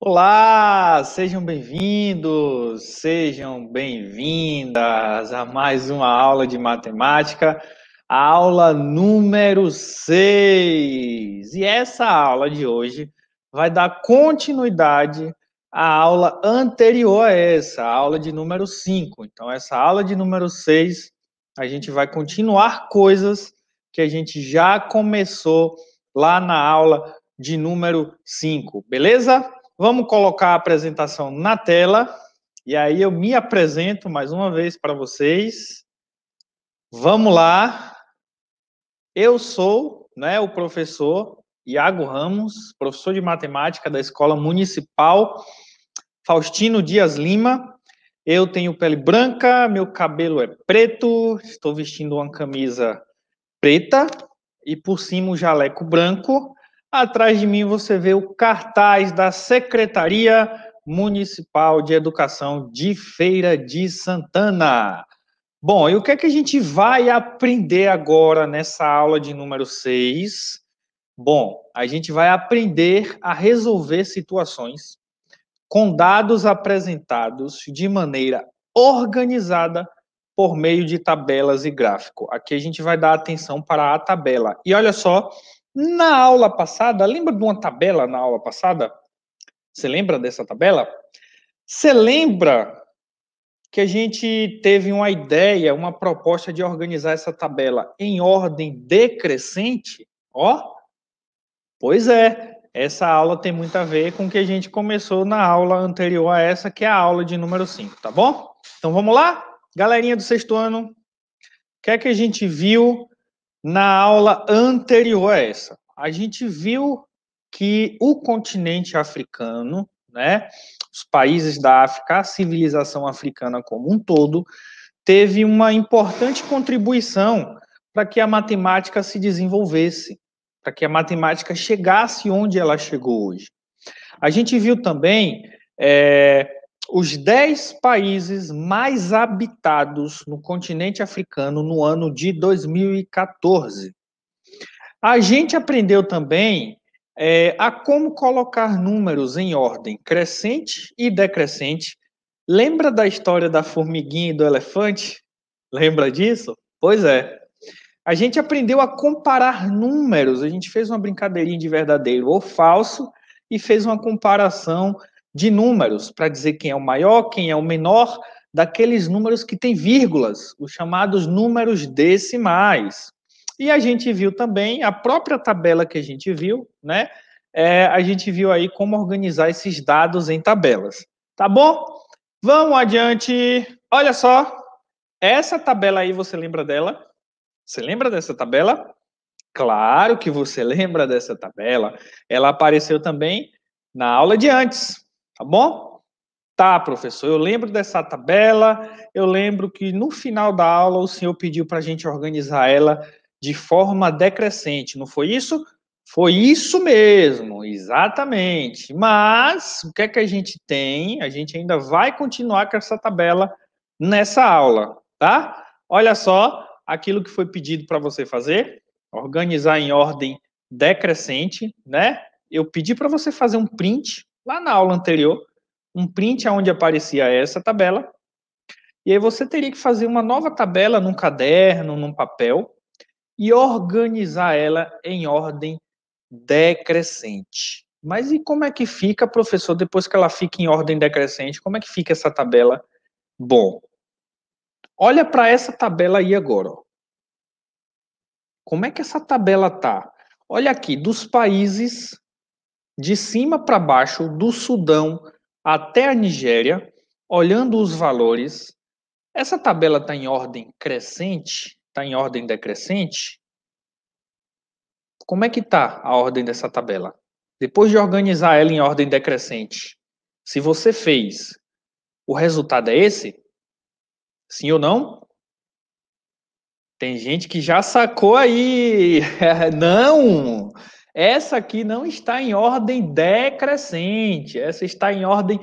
Olá, sejam bem-vindos, sejam bem-vindas a mais uma aula de matemática, a aula número 6. E essa aula de hoje vai dar continuidade à aula anterior a essa, a aula de número 5. Então, essa aula de número 6, a gente vai continuar coisas que a gente já começou lá na aula de número 5, beleza? Vamos colocar a apresentação na tela e aí eu me apresento mais uma vez para vocês. Vamos lá. Eu sou né, o professor Iago Ramos, professor de matemática da Escola Municipal Faustino Dias Lima. Eu tenho pele branca, meu cabelo é preto, estou vestindo uma camisa preta e por cima um jaleco branco. Atrás de mim você vê o cartaz da Secretaria Municipal de Educação de Feira de Santana. Bom, e o que é que a gente vai aprender agora nessa aula de número 6? Bom, a gente vai aprender a resolver situações com dados apresentados de maneira organizada por meio de tabelas e gráfico. Aqui a gente vai dar atenção para a tabela. E olha só na aula passada, lembra de uma tabela na aula passada? Você lembra dessa tabela? Você lembra que a gente teve uma ideia, uma proposta de organizar essa tabela em ordem decrescente? Ó, pois é, essa aula tem muito a ver com o que a gente começou na aula anterior a essa, que é a aula de número 5, tá bom? Então vamos lá? Galerinha do sexto ano, o que é que a gente viu na aula anterior a essa, a gente viu que o continente africano, né, os países da África, a civilização africana como um todo, teve uma importante contribuição para que a matemática se desenvolvesse, para que a matemática chegasse onde ela chegou hoje. A gente viu também é, os 10 países mais habitados no continente africano no ano de 2014. A gente aprendeu também é, a como colocar números em ordem crescente e decrescente. Lembra da história da formiguinha e do elefante? Lembra disso? Pois é. A gente aprendeu a comparar números. A gente fez uma brincadeirinha de verdadeiro ou falso e fez uma comparação de números para dizer quem é o maior, quem é o menor, daqueles números que têm vírgulas, os chamados números decimais. E a gente viu também a própria tabela que a gente viu, né? É, a gente viu aí como organizar esses dados em tabelas. Tá bom? Vamos adiante. Olha só, essa tabela aí, você lembra dela? Você lembra dessa tabela? Claro que você lembra dessa tabela. Ela apareceu também na aula de antes, Tá bom? Tá, professor. Eu lembro dessa tabela. Eu lembro que no final da aula o senhor pediu para a gente organizar ela de forma decrescente, não foi isso? Foi isso mesmo, exatamente. Mas o que é que a gente tem? A gente ainda vai continuar com essa tabela nessa aula, tá? Olha só aquilo que foi pedido para você fazer, organizar em ordem decrescente, né? Eu pedi para você fazer um print lá na aula anterior, um print onde aparecia essa tabela, e aí você teria que fazer uma nova tabela num caderno, num papel, e organizar ela em ordem decrescente. Mas e como é que fica, professor, depois que ela fica em ordem decrescente, como é que fica essa tabela? Bom, olha para essa tabela aí agora. Ó. Como é que essa tabela tá? Olha aqui, dos países de cima para baixo, do Sudão até a Nigéria, olhando os valores, essa tabela está em ordem crescente? Está em ordem decrescente? Como é que está a ordem dessa tabela? Depois de organizar ela em ordem decrescente, se você fez, o resultado é esse? Sim ou não? Tem gente que já sacou aí. não! Essa aqui não está em ordem decrescente, essa está em ordem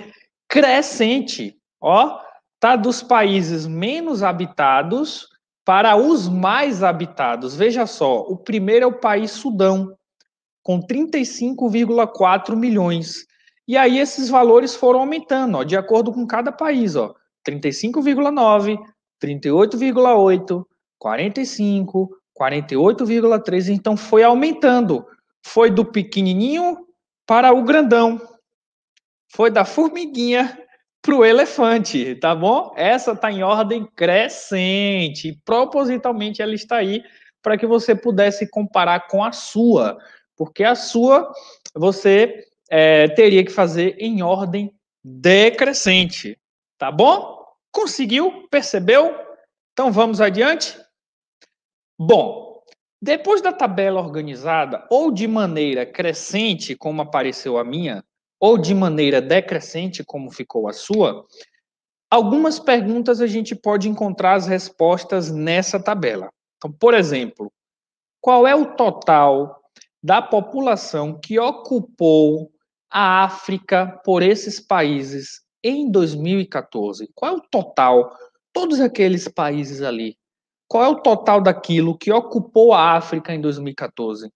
crescente. Ó, tá dos países menos habitados para os mais habitados. Veja só, o primeiro é o país Sudão, com 35,4 milhões. E aí esses valores foram aumentando, ó, de acordo com cada país, ó. 35,9, 38,8, 45, 48,3, então foi aumentando. Foi do pequenininho para o grandão. Foi da formiguinha para o elefante, tá bom? Essa está em ordem crescente. Propositalmente ela está aí para que você pudesse comparar com a sua, porque a sua você é, teria que fazer em ordem decrescente, tá bom? Conseguiu? Percebeu? Então vamos adiante? Bom, depois da tabela organizada, ou de maneira crescente, como apareceu a minha, ou de maneira decrescente, como ficou a sua, algumas perguntas a gente pode encontrar as respostas nessa tabela. Então, por exemplo, qual é o total da população que ocupou a África por esses países em 2014? Qual é o total? Todos aqueles países ali qual é o total daquilo que ocupou a África em 2014?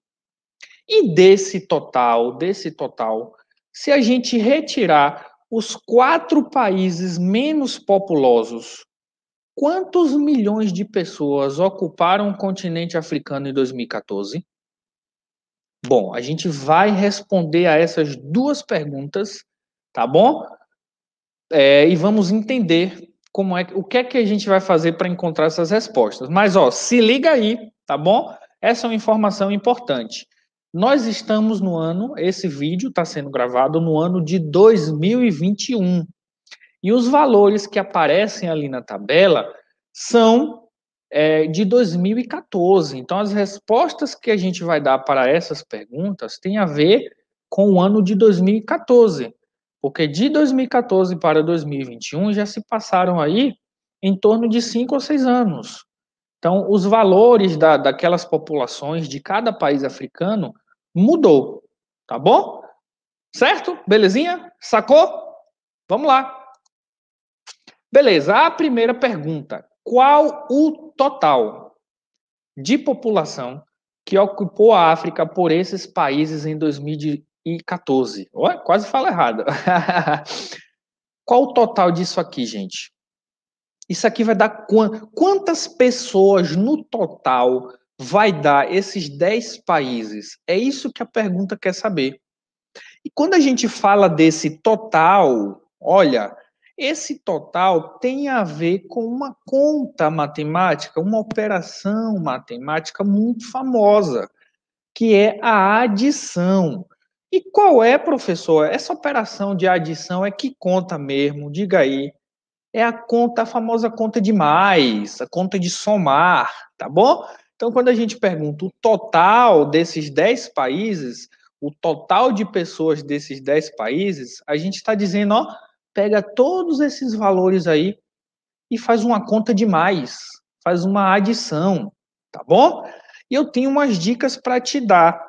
E desse total, desse total, se a gente retirar os quatro países menos populosos, quantos milhões de pessoas ocuparam o continente africano em 2014? Bom, a gente vai responder a essas duas perguntas, tá bom? É, e vamos entender como é o que é que a gente vai fazer para encontrar essas respostas. Mas ó, se liga aí, tá bom? Essa é uma informação importante. Nós estamos no ano, esse vídeo está sendo gravado no ano de 2021. E os valores que aparecem ali na tabela são é, de 2014. Então, as respostas que a gente vai dar para essas perguntas têm a ver com o ano de 2014. Porque de 2014 para 2021 já se passaram aí em torno de cinco ou seis anos. Então, os valores da, daquelas populações de cada país africano mudou, tá bom? Certo? Belezinha? Sacou? Vamos lá. Beleza, a primeira pergunta. Qual o total de população que ocupou a África por esses países em 2000, 14. Ué, quase fala errado. Qual o total disso aqui, gente? Isso aqui vai dar quantas pessoas no total vai dar esses 10 países? É isso que a pergunta quer saber. E quando a gente fala desse total, olha, esse total tem a ver com uma conta matemática, uma operação matemática muito famosa, que é a adição. E qual é, professor? Essa operação de adição é que conta mesmo? Diga aí. É a conta, a famosa conta de mais, a conta de somar, tá bom? Então, quando a gente pergunta o total desses 10 países, o total de pessoas desses 10 países, a gente está dizendo, ó, pega todos esses valores aí e faz uma conta de mais, faz uma adição, tá bom? E eu tenho umas dicas para te dar.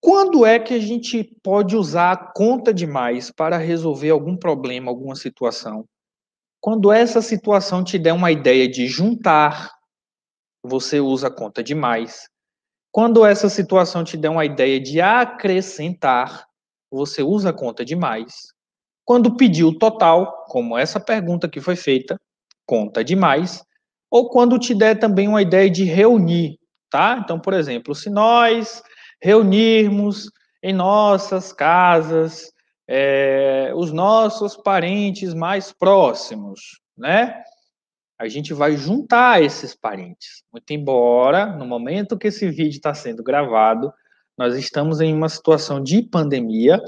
Quando é que a gente pode usar a conta demais para resolver algum problema, alguma situação? Quando essa situação te der uma ideia de juntar, você usa a conta demais. Quando essa situação te der uma ideia de acrescentar, você usa a conta demais. Quando pedir o total, como essa pergunta que foi feita, conta demais. Ou quando te der também uma ideia de reunir, tá? Então, por exemplo, se nós reunirmos em nossas casas é, os nossos parentes mais próximos, né? A gente vai juntar esses parentes. Muito embora, no momento que esse vídeo está sendo gravado, nós estamos em uma situação de pandemia,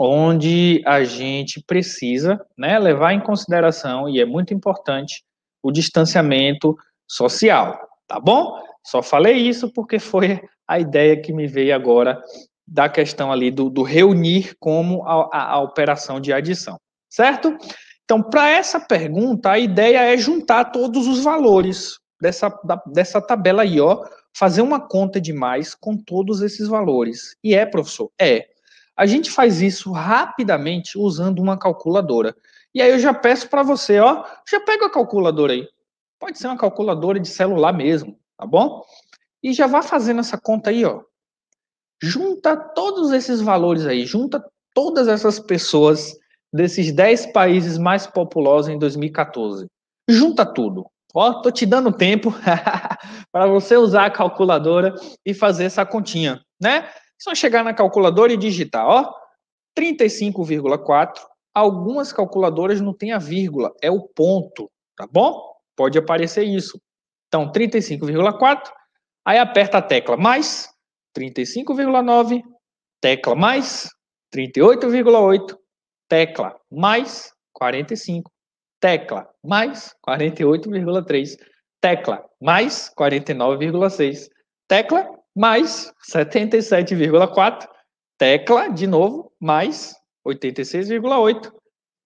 onde a gente precisa né, levar em consideração, e é muito importante, o distanciamento social, tá bom? Só falei isso porque foi a ideia que me veio agora da questão ali do, do reunir como a, a, a operação de adição, certo? Então, para essa pergunta, a ideia é juntar todos os valores dessa, da, dessa tabela aí, ó, fazer uma conta de mais com todos esses valores. E é, professor? É. A gente faz isso rapidamente usando uma calculadora. E aí eu já peço para você, ó, já pega a calculadora aí. Pode ser uma calculadora de celular mesmo, tá bom? E já vá fazendo essa conta aí, ó. Junta todos esses valores aí, junta todas essas pessoas desses 10 países mais populosos em 2014. Junta tudo. Ó, tô te dando tempo para você usar a calculadora e fazer essa continha, né? Só chegar na calculadora e digitar, ó, 35,4. Algumas calculadoras não tem a vírgula, é o ponto, tá bom? Pode aparecer isso. Então, 35,4 Aí aperta a tecla mais 35,9, tecla mais 38,8, tecla mais 45, tecla mais 48,3, tecla mais 49,6, tecla mais 77,4, tecla de novo mais 86,8,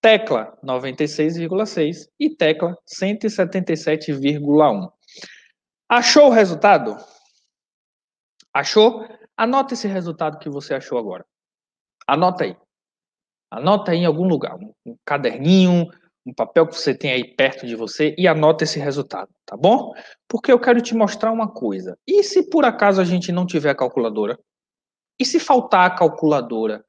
tecla 96,6 e tecla 177,1. Achou o resultado? Achou? Anota esse resultado que você achou agora. Anota aí. Anota aí em algum lugar, um caderninho, um papel que você tem aí perto de você e anota esse resultado, tá bom? Porque eu quero te mostrar uma coisa. E se por acaso a gente não tiver a calculadora? E se faltar a calculadora?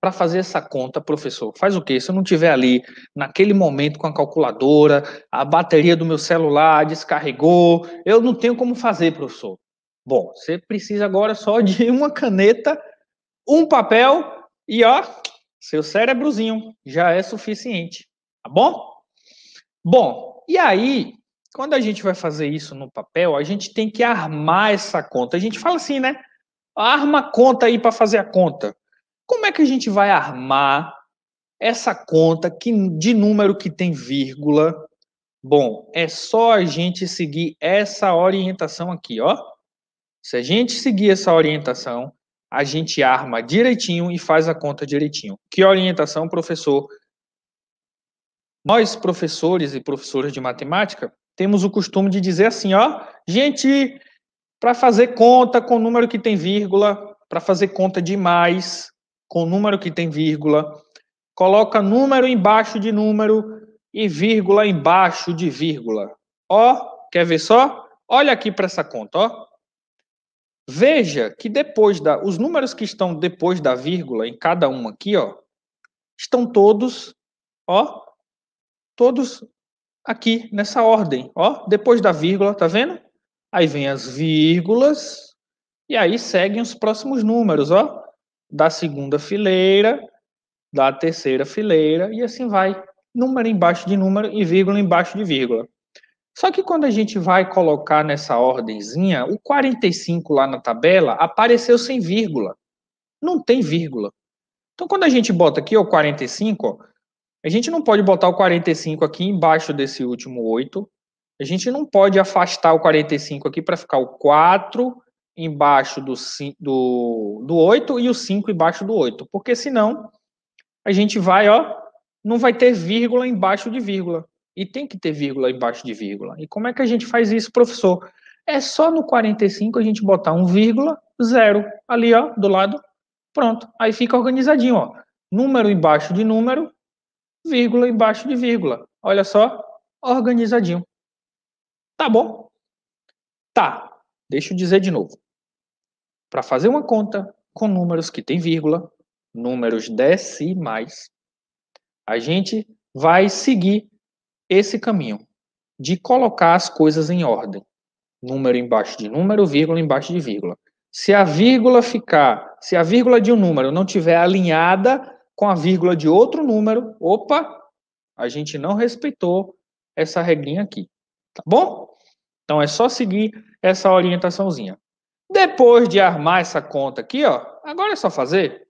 para fazer essa conta, professor, faz o quê? Se eu não tiver ali naquele momento com a calculadora, a bateria do meu celular descarregou, eu não tenho como fazer, professor. Bom, você precisa agora só de uma caneta, um papel e ó, seu cérebrozinho já é suficiente, tá bom? Bom, e aí, quando a gente vai fazer isso no papel, a gente tem que armar essa conta. A gente fala assim, né? Arma a conta aí para fazer a conta. Como é que a gente vai armar essa conta que, de número que tem vírgula? Bom, é só a gente seguir essa orientação aqui, ó. Se a gente seguir essa orientação, a gente arma direitinho e faz a conta direitinho. Que orientação, professor? Nós, professores e professoras de matemática, temos o costume de dizer assim, ó, gente, para fazer conta com número que tem vírgula, para fazer conta de mais, com número que tem vírgula, coloca número embaixo de número e vírgula embaixo de vírgula. Ó, quer ver só? Olha aqui para essa conta, ó. Veja que depois da os números que estão depois da vírgula em cada um aqui, ó, estão todos, ó, todos aqui nessa ordem, ó, depois da vírgula, tá vendo? Aí vem as vírgulas e aí seguem os próximos números, ó da segunda fileira, da terceira fileira, e assim vai. Número embaixo de número e vírgula embaixo de vírgula. Só que quando a gente vai colocar nessa ordemzinha, o 45 lá na tabela apareceu sem vírgula. Não tem vírgula. Então, quando a gente bota aqui o 45, ó, a gente não pode botar o 45 aqui embaixo desse último 8. A gente não pode afastar o 45 aqui para ficar o 4 embaixo do, do, do 8 e o 5 embaixo do 8, porque senão a gente vai, ó, não vai ter vírgula embaixo de vírgula. E tem que ter vírgula embaixo de vírgula. E como é que a gente faz isso, professor? É só no 45 a gente botar um vírgula zero ali, ó, do lado. Pronto. Aí fica organizadinho, ó. Número embaixo de número, vírgula embaixo de vírgula. Olha só, organizadinho. Tá bom? Tá. Deixa eu dizer de novo. Para fazer uma conta com números que tem vírgula, números decimais, a gente vai seguir esse caminho de colocar as coisas em ordem. Número embaixo de número, vírgula embaixo de vírgula. Se a vírgula ficar, se a vírgula de um número não tiver alinhada com a vírgula de outro número, opa, a gente não respeitou essa regrinha aqui, tá bom? Então é só seguir essa orientaçãozinha. Depois de armar essa conta aqui, ó, agora é só fazer.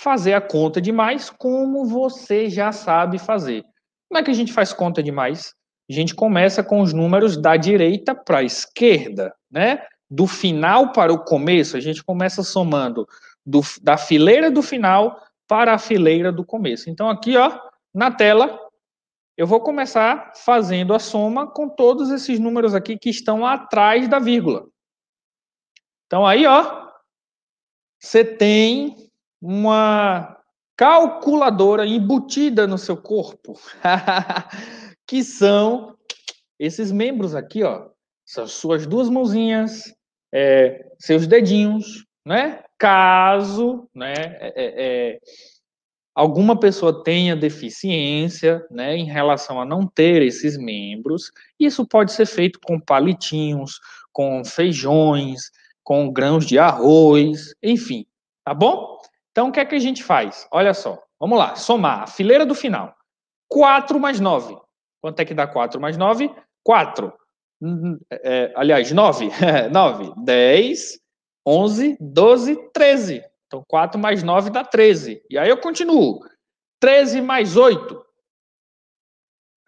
Fazer a conta de mais como você já sabe fazer. Como é que a gente faz conta de mais? A gente começa com os números da direita para a esquerda, né? Do final para o começo, a gente começa somando do, da fileira do final para a fileira do começo. Então aqui, ó, na tela, eu vou começar fazendo a soma com todos esses números aqui que estão atrás da vírgula. Então aí, ó, você tem uma calculadora embutida no seu corpo, que são esses membros aqui, ó, são suas duas mãozinhas, é, seus dedinhos, né? Caso, né, é, é, é, alguma pessoa tenha deficiência, né, em relação a não ter esses membros, isso pode ser feito com palitinhos, com feijões, com grãos de arroz, enfim, tá bom? Então, o que é que a gente faz? Olha só, vamos lá, somar a fileira do final. 4 mais 9. Quanto é que dá 4 mais 9? 4. Hum, é, é, aliás, 9. 9. 10, 11, 12, 13. Então, 4 mais 9 dá 13. E aí eu continuo. 13 mais 8.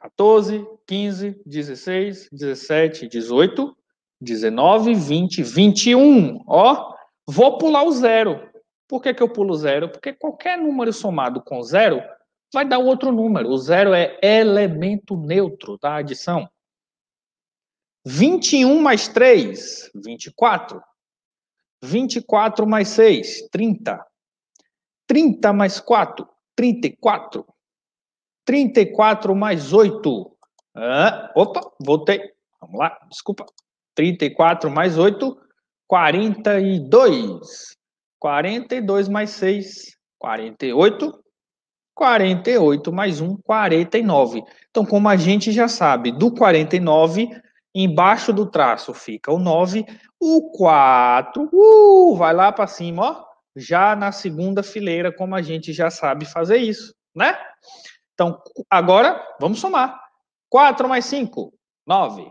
14, 15, 16, 17, 18, 19, 20, 21. Ó, vou pular o zero. Por que, que eu pulo zero? Porque qualquer número somado com zero vai dar outro número. O zero é elemento neutro da tá? adição. 21 mais 3, 24. 24 mais 6, 30. 30 mais 4, 34. 34 mais 8. Ah, opa, voltei. Vamos lá, desculpa. 34 mais 8, 42. 42 mais 6, 48. 48 mais 1, 49. Então, como a gente já sabe, do 49, embaixo do traço fica o 9, o 4, uh, vai lá para cima, ó, já na segunda fileira, como a gente já sabe fazer isso, né? Então, agora, vamos somar. 4 mais 5, 9.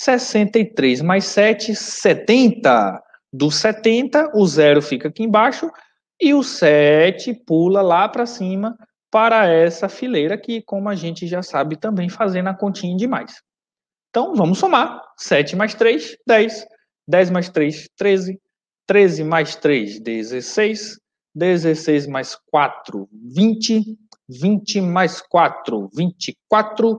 63 mais 7, 70. Do 70, o zero fica aqui embaixo e o 7 pula lá para cima para essa fileira aqui, como a gente já sabe também, fazer na continha demais. Então, vamos somar. 7 mais 3, 10. 10 mais 3, 13. 13 mais 3, 16. 16 mais 4, 20. 20 mais 4, 24.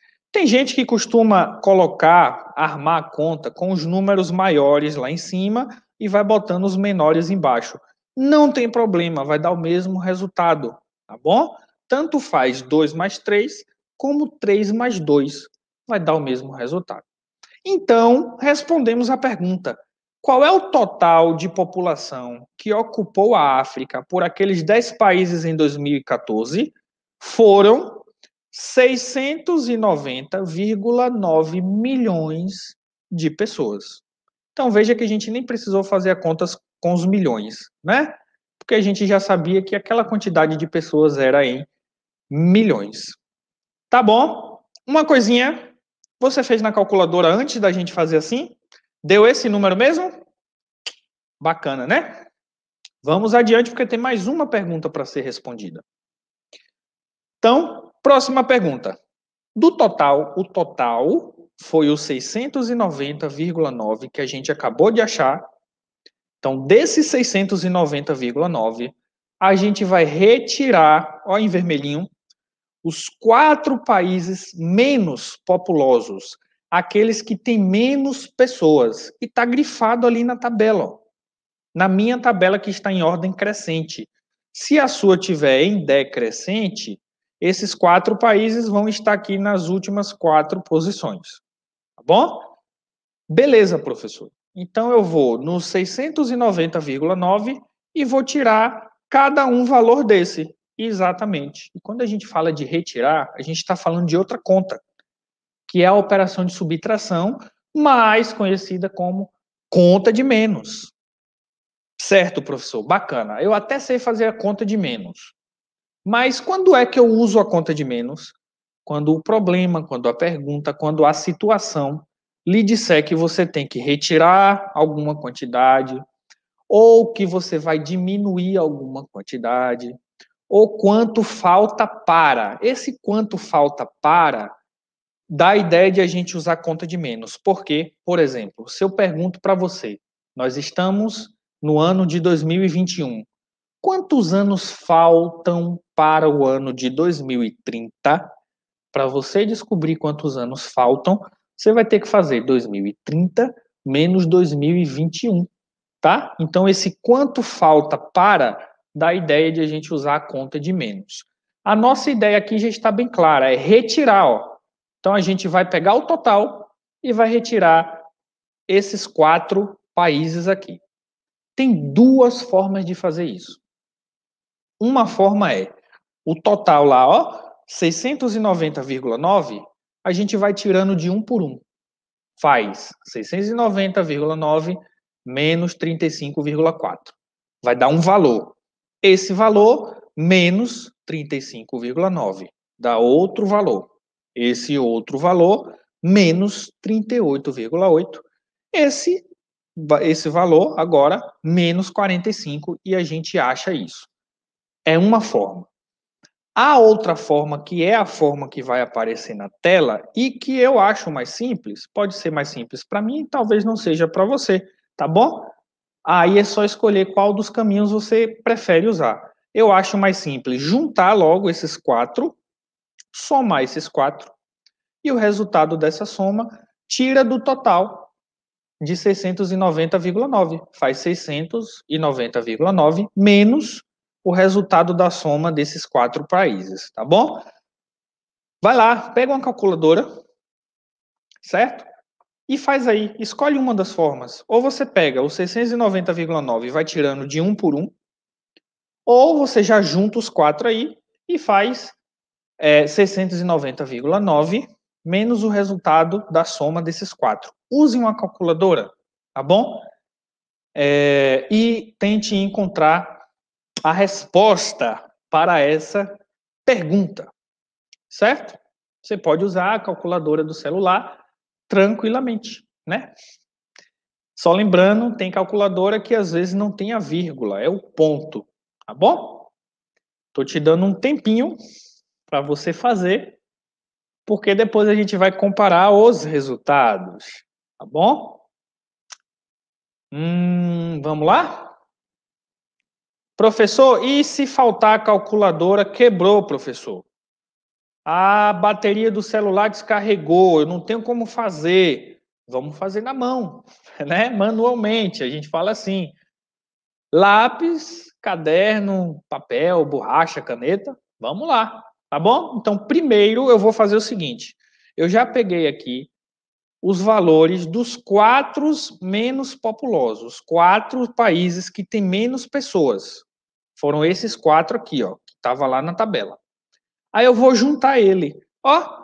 Tem gente que costuma colocar, armar a conta com os números maiores lá em cima e vai botando os menores embaixo. Não tem problema, vai dar o mesmo resultado, tá bom? Tanto faz 2 mais 3 como 3 mais 2 vai dar o mesmo resultado. Então, respondemos a pergunta: qual é o total de população que ocupou a África por aqueles 10 países em 2014? Foram 690,9 milhões de pessoas. Então veja que a gente nem precisou fazer a contas com os milhões, né? Porque a gente já sabia que aquela quantidade de pessoas era em milhões. Tá bom? Uma coisinha, você fez na calculadora antes da gente fazer assim? Deu esse número mesmo? Bacana, né? Vamos adiante porque tem mais uma pergunta para ser respondida. Então, Próxima pergunta. Do total, o total foi os 690,9 que a gente acabou de achar. Então, desses 690,9, a gente vai retirar, ó, em vermelhinho, os quatro países menos populosos, aqueles que têm menos pessoas. E está grifado ali na tabela, ó. na minha tabela que está em ordem crescente. Se a sua tiver em decrescente, esses quatro países vão estar aqui nas últimas quatro posições. Tá bom? Beleza, professor. Então eu vou no 690,9 e vou tirar cada um valor desse. Exatamente. E quando a gente fala de retirar, a gente está falando de outra conta, que é a operação de subtração, mais conhecida como conta de menos. Certo, professor? Bacana. Eu até sei fazer a conta de menos. Mas quando é que eu uso a conta de menos? Quando o problema, quando a pergunta, quando a situação lhe disser que você tem que retirar alguma quantidade, ou que você vai diminuir alguma quantidade, ou quanto falta para. Esse quanto falta para dá a ideia de a gente usar conta de menos. Porque, por exemplo, se eu pergunto para você, nós estamos no ano de 2021. Quantos anos faltam para o ano de 2030? Para você descobrir quantos anos faltam, você vai ter que fazer 2030 menos 2021, tá? Então, esse quanto falta para dá a ideia de a gente usar a conta de menos. A nossa ideia aqui já está bem clara, é retirar. Ó. Então, a gente vai pegar o total e vai retirar esses quatro países aqui. Tem duas formas de fazer isso. Uma forma é o total lá, ó, 690,9, a gente vai tirando de um por um. Faz 690,9 menos 35,4. Vai dar um valor. Esse valor menos 35,9 dá outro valor. Esse outro valor menos 38,8. Esse esse valor agora menos 45 e a gente acha isso é uma forma. A outra forma, que é a forma que vai aparecer na tela e que eu acho mais simples, pode ser mais simples para mim, talvez não seja para você, tá bom? Aí é só escolher qual dos caminhos você prefere usar. Eu acho mais simples juntar logo esses quatro, somar esses quatro, e o resultado dessa soma tira do total de 690,9. Faz 690,9 menos o resultado da soma desses quatro países, tá bom? Vai lá, pega uma calculadora, certo? E faz aí, escolhe uma das formas. Ou você pega o 690,9 e vai tirando de um por um, ou você já junta os quatro aí e faz é, 690,9 menos o resultado da soma desses quatro. Use uma calculadora, tá bom? É, e tente encontrar a resposta para essa pergunta, certo? Você pode usar a calculadora do celular tranquilamente, né? Só lembrando, tem calculadora que às vezes não tem a vírgula, é o ponto, tá bom? Tô te dando um tempinho para você fazer, porque depois a gente vai comparar os resultados, tá bom? Hum, vamos lá? Professor, e se faltar a calculadora, quebrou, professor? A bateria do celular descarregou, eu não tenho como fazer. Vamos fazer na mão, né? Manualmente, a gente fala assim. Lápis, caderno, papel, borracha, caneta, vamos lá, tá bom? Então, primeiro eu vou fazer o seguinte. Eu já peguei aqui os valores dos quatro menos populosos, quatro países que têm menos pessoas. Foram esses quatro aqui, ó, que estava lá na tabela. Aí eu vou juntar ele. Ó,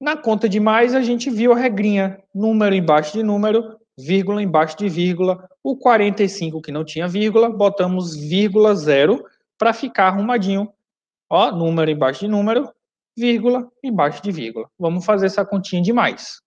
na conta de mais a gente viu a regrinha, número embaixo de número, vírgula embaixo de vírgula, o 45 que não tinha vírgula, botamos vírgula zero para ficar arrumadinho. Ó, número embaixo de número, vírgula embaixo de vírgula. Vamos fazer essa continha de mais.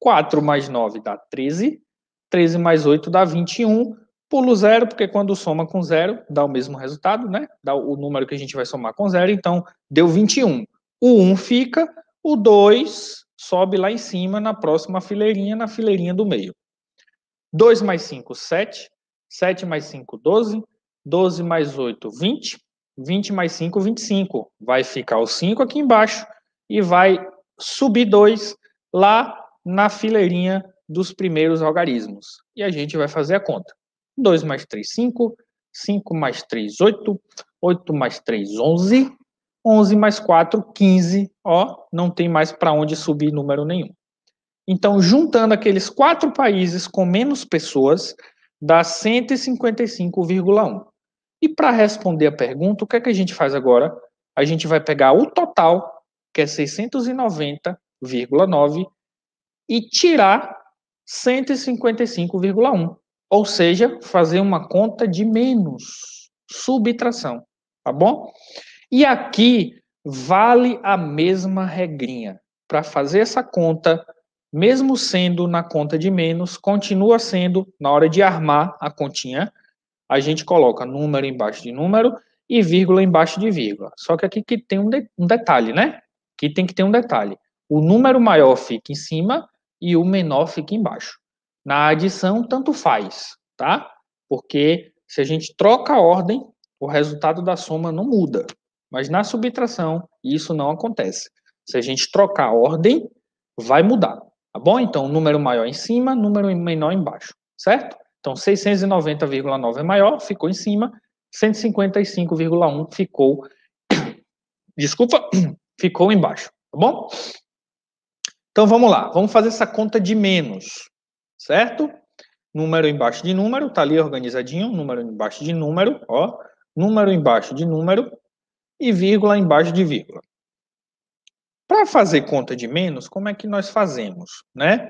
4 mais 9 dá 13, 13 mais 8 dá 21, Pulo zero, porque quando soma com zero, dá o mesmo resultado, né? Dá o número que a gente vai somar com zero, então deu 21. O 1 fica, o 2 sobe lá em cima na próxima fileirinha, na fileirinha do meio. 2 mais 5, 7. 7 mais 5, 12. 12 mais 8, 20. 20 mais 5, 25. Vai ficar o 5 aqui embaixo e vai subir 2 lá na fileirinha dos primeiros algarismos. E a gente vai fazer a conta. 2 mais 3, 5. 5 mais 3, 8. 8 mais 3, 11. 11 mais 4, 15. Ó, não tem mais para onde subir número nenhum. Então, juntando aqueles quatro países com menos pessoas, dá 155,1. E para responder a pergunta, o que é que a gente faz agora? A gente vai pegar o total, que é 690,9, e tirar 155,1. Ou seja, fazer uma conta de menos, subtração, tá bom? E aqui vale a mesma regrinha. Para fazer essa conta, mesmo sendo na conta de menos, continua sendo, na hora de armar a continha, a gente coloca número embaixo de número e vírgula embaixo de vírgula. Só que aqui que tem um, de, um detalhe, né? Que tem que ter um detalhe. O número maior fica em cima e o menor fica embaixo. Na adição, tanto faz, tá? Porque se a gente troca a ordem, o resultado da soma não muda. Mas na subtração, isso não acontece. Se a gente trocar a ordem, vai mudar. Tá bom? Então, número maior em cima, número menor embaixo, certo? Então, 690,9 é maior, ficou em cima. 155,1 ficou. Desculpa, ficou embaixo, tá bom? Então vamos lá, vamos fazer essa conta de menos certo? Número embaixo de número, tá ali organizadinho, número embaixo de número, ó, número embaixo de número e vírgula embaixo de vírgula. Para fazer conta de menos, como é que nós fazemos, né?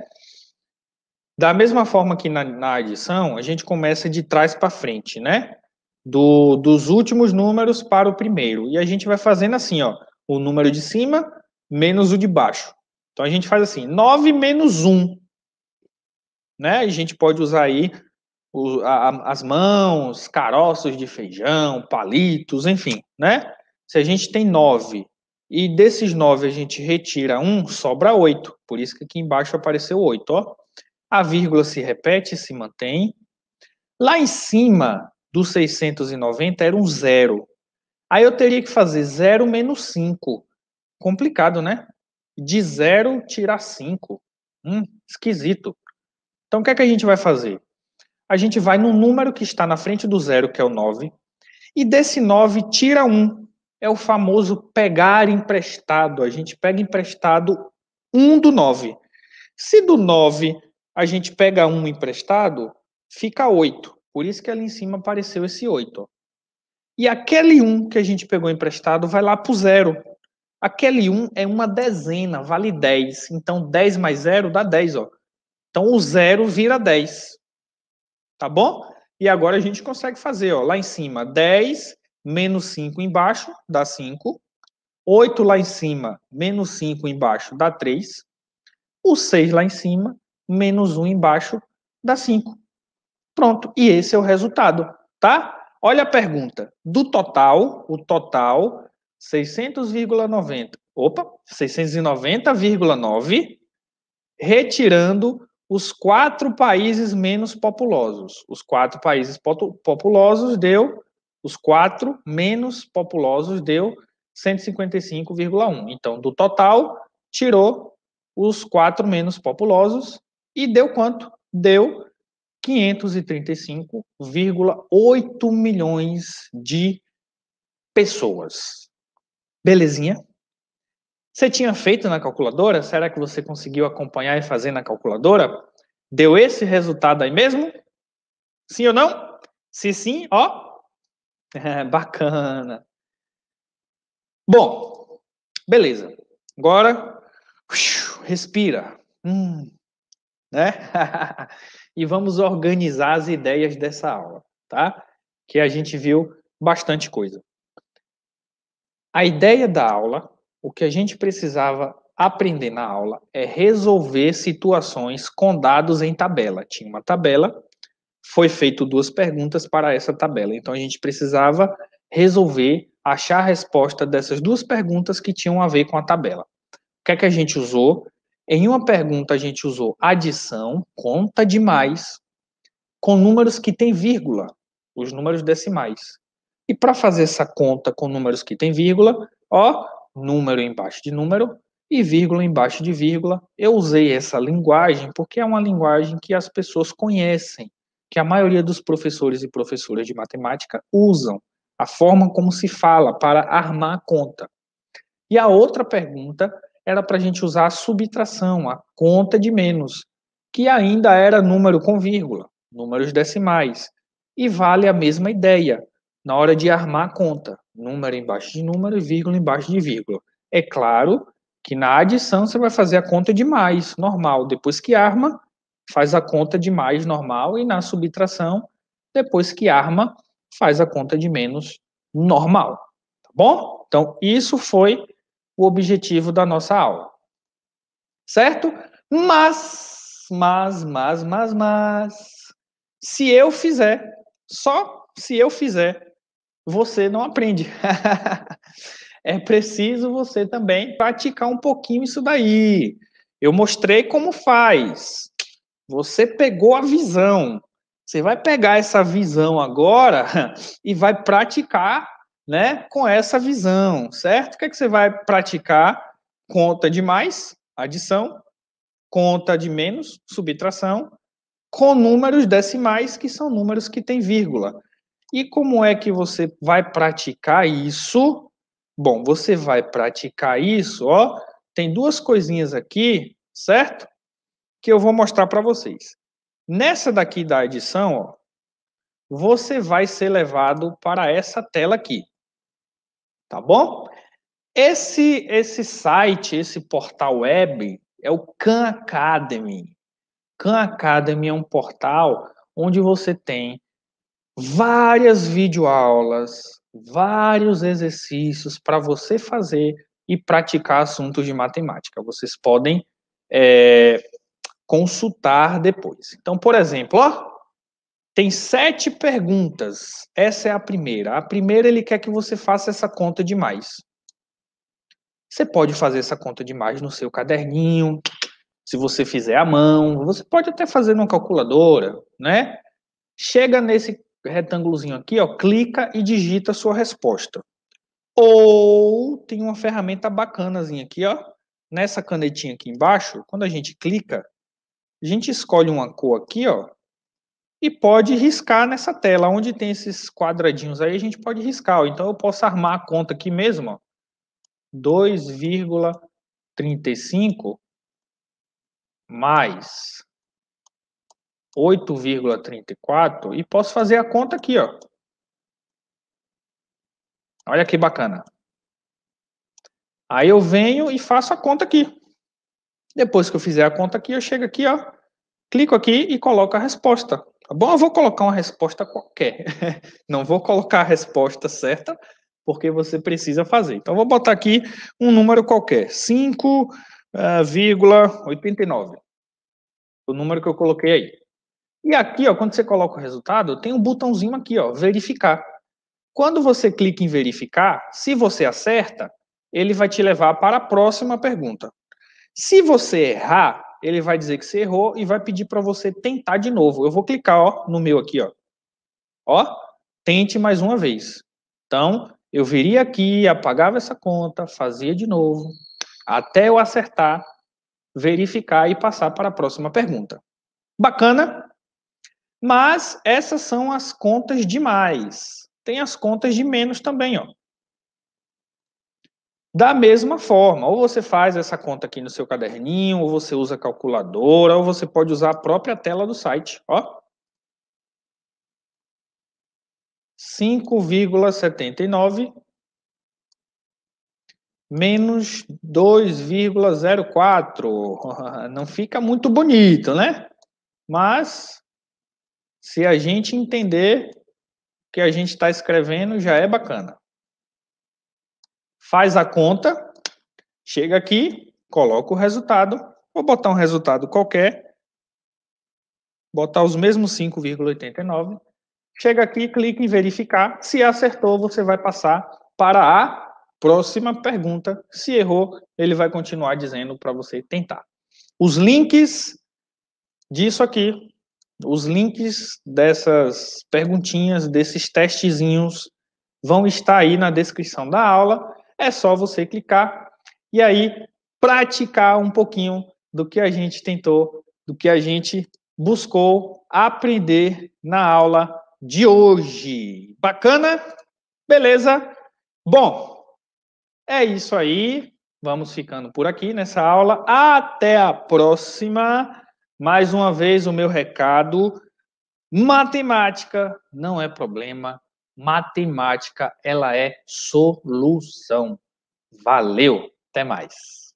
Da mesma forma que na, na adição, a gente começa de trás para frente, né? Do, dos últimos números para o primeiro. E a gente vai fazendo assim, ó, o número de cima menos o de baixo. Então a gente faz assim, 9 menos 1 né? A gente pode usar aí o, a, as mãos, caroços de feijão, palitos, enfim, né? Se a gente tem nove e desses nove a gente retira um, sobra oito. Por isso que aqui embaixo apareceu oito, ó. A vírgula se repete, se mantém. Lá em cima do 690 era um zero. Aí eu teria que fazer 0 menos 5. Complicado, né? De 0 tirar 5. Hum, esquisito. Então, o que é que a gente vai fazer? A gente vai no número que está na frente do zero, que é o 9, e desse 9 tira 1. É o famoso pegar emprestado. A gente pega emprestado 1 do 9. Se do 9 a gente pega 1 emprestado, fica 8. Por isso que ali em cima apareceu esse 8. E aquele 1 que a gente pegou emprestado vai lá para o zero. Aquele 1 é uma dezena, vale 10. Então, 10 mais 0 dá 10. Ó. Então o zero vira 10. Tá bom? E agora a gente consegue fazer, ó, lá em cima, 10 menos 5 embaixo, dá 5. 8 lá em cima, menos 5 embaixo, dá 3. O 6 lá em cima, menos 1 embaixo, dá 5. Pronto, e esse é o resultado, tá? Olha a pergunta. Do total, o total, 600,90. Opa, 690,9, retirando os quatro países menos populosos. Os quatro países populosos deu, os quatro menos populosos deu 155,1. Então, do total, tirou os quatro menos populosos e deu quanto? Deu 535,8 milhões de pessoas. Belezinha? Você tinha feito na calculadora? Será que você conseguiu acompanhar e fazer na calculadora? Deu esse resultado aí mesmo? Sim ou não? Se sim, ó. É, bacana. Bom, beleza. Agora, respira. Hum, né? e vamos organizar as ideias dessa aula, tá? Que a gente viu bastante coisa. A ideia da aula o que a gente precisava aprender na aula é resolver situações com dados em tabela. Tinha uma tabela, foi feito duas perguntas para essa tabela. Então a gente precisava resolver, achar a resposta dessas duas perguntas que tinham a ver com a tabela. O que é que a gente usou? Em uma pergunta a gente usou adição, conta demais, com números que tem vírgula, os números decimais. E para fazer essa conta com números que tem vírgula, ó, número embaixo de número e vírgula embaixo de vírgula. Eu usei essa linguagem porque é uma linguagem que as pessoas conhecem, que a maioria dos professores e professoras de matemática usam, a forma como se fala para armar a conta. E a outra pergunta era para a gente usar a subtração, a conta de menos, que ainda era número com vírgula, números decimais. E vale a mesma ideia na hora de armar a conta. Número embaixo de número, vírgula embaixo de vírgula. É claro que na adição você vai fazer a conta de mais, normal. Depois que arma, faz a conta de mais, normal. E na subtração, depois que arma, faz a conta de menos, normal. Tá bom? Então, isso foi o objetivo da nossa aula. Certo? Mas, mas, mas, mas, mas, se eu fizer, só se eu fizer você não aprende. é preciso você também praticar um pouquinho isso daí. Eu mostrei como faz. Você pegou a visão. Você vai pegar essa visão agora e vai praticar, né, com essa visão, certo? O que é que você vai praticar? Conta de mais, adição, conta de menos, subtração, com números decimais, que são números que têm vírgula. E como é que você vai praticar isso? Bom, você vai praticar isso, ó. Tem duas coisinhas aqui, certo? Que eu vou mostrar para vocês. Nessa daqui da edição, ó, você vai ser levado para essa tela aqui. Tá bom? Esse esse site, esse portal web é o Khan Academy. Khan Academy é um portal onde você tem várias videoaulas, vários exercícios para você fazer e praticar assuntos de matemática. Vocês podem é, consultar depois. Então, por exemplo, ó, tem sete perguntas. Essa é a primeira. A primeira ele quer que você faça essa conta de mais. Você pode fazer essa conta de mais no seu caderninho, se você fizer à mão, você pode até fazer numa calculadora, né? Chega nesse retângulozinho aqui, ó, clica e digita a sua resposta. Ou tem uma ferramenta bacanazinha aqui, ó, nessa canetinha aqui embaixo, quando a gente clica, a gente escolhe uma cor aqui, ó, e pode riscar nessa tela. Onde tem esses quadradinhos aí, a gente pode riscar. Ó. Então, eu posso armar a conta aqui mesmo, ó, 2,35 mais 8,34 e posso fazer a conta aqui, ó. Olha que bacana. Aí eu venho e faço a conta aqui. Depois que eu fizer a conta aqui, eu chego aqui, ó, clico aqui e coloco a resposta. Tá bom? Eu vou colocar uma resposta qualquer. Não vou colocar a resposta certa, porque você precisa fazer. Então, eu vou botar aqui um número qualquer. 5,89. Ah, o número que eu coloquei aí. E aqui, ó, quando você coloca o resultado, tem um botãozinho aqui, ó, verificar. Quando você clica em verificar, se você acerta, ele vai te levar para a próxima pergunta. Se você errar, ele vai dizer que você errou e vai pedir para você tentar de novo. Eu vou clicar, ó, no meu aqui, ó. Ó, tente mais uma vez. Então, eu viria aqui, apagava essa conta, fazia de novo, até eu acertar, verificar e passar para a próxima pergunta. Bacana? Mas essas são as contas de mais. Tem as contas de menos também, ó. Da mesma forma, ou você faz essa conta aqui no seu caderninho, ou você usa calculadora, ou você pode usar a própria tela do site, ó. 5,79 menos 2,04. Não fica muito bonito, né? Mas se a gente entender o que a gente está escrevendo, já é bacana. Faz a conta, chega aqui, coloca o resultado, vou botar um resultado qualquer, botar os mesmos 5,89, chega aqui, clica em verificar, se acertou, você vai passar para a próxima pergunta, se errou, ele vai continuar dizendo para você tentar. Os links disso aqui os links dessas perguntinhas, desses testezinhos, vão estar aí na descrição da aula. É só você clicar e aí praticar um pouquinho do que a gente tentou, do que a gente buscou aprender na aula de hoje. Bacana? Beleza? Bom, é isso aí. Vamos ficando por aqui nessa aula. Até a próxima. Mais uma vez, o meu recado: matemática não é problema, matemática ela é solução. Valeu, até mais.